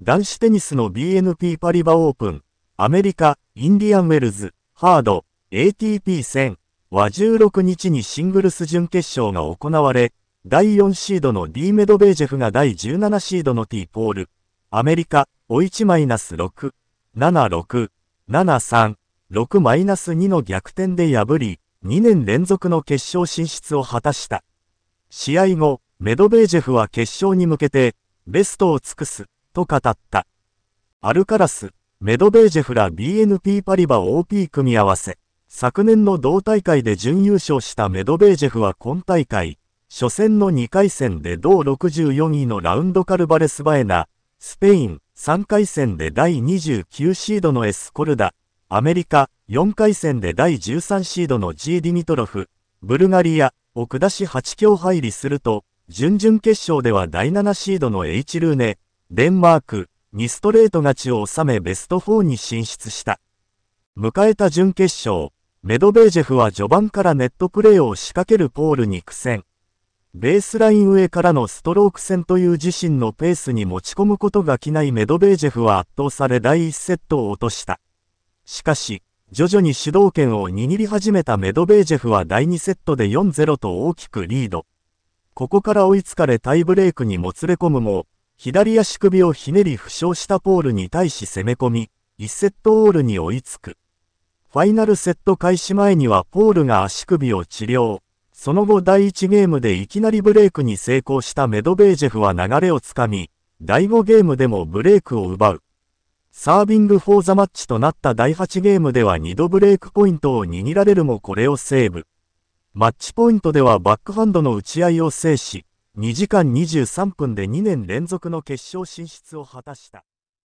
男子テニスの BNP パリバオープン、アメリカ、インディアンウェルズ、ハード、ATP 戦は16日にシングルス準決勝が行われ、第4シードの D メドベージェフが第17シードの T ポール、アメリカ、お1-6、7-6、7-3、6-2の逆転で破り、2年連続の決勝進出を果たした。試合後、メドベージェフは決勝に向けて、ベストを尽くす。と語った。アルカラス、メドベージェフら BNP パリバ OP 組み合わせ。昨年の同大会で準優勝したメドベージェフは今大会、初戦の2回戦で同64位のラウンドカルバレスバエナ、スペイン、3回戦で第29シードのエスコルダ、アメリカ、4回戦で第13シードの G・ ディミトロフ、ブルガリアを下し8強入りすると、準々決勝では第7シードの H・ ルーネ、デンマークにストレート勝ちを収めベスト4に進出した。迎えた準決勝、メドベージェフは序盤からネットプレーを仕掛けるポールに苦戦。ベースライン上からのストローク戦という自身のペースに持ち込むことが来ないメドベージェフは圧倒され第1セットを落とした。しかし、徐々に主導権を握り始めたメドベージェフは第2セットで4-0と大きくリード。ここから追いつかれタイブレークにもつれ込むも、左足首をひねり負傷したポールに対し攻め込み、1セットオールに追いつく。ファイナルセット開始前にはポールが足首を治療。その後第1ゲームでいきなりブレイクに成功したメドベージェフは流れをつかみ、第5ゲームでもブレイクを奪う。サービングフォーザマッチとなった第8ゲームでは2度ブレイクポイントを握られるもこれをセーブ。マッチポイントではバックハンドの打ち合いを制し、2時間23分で2年連続の決勝進出を果たした。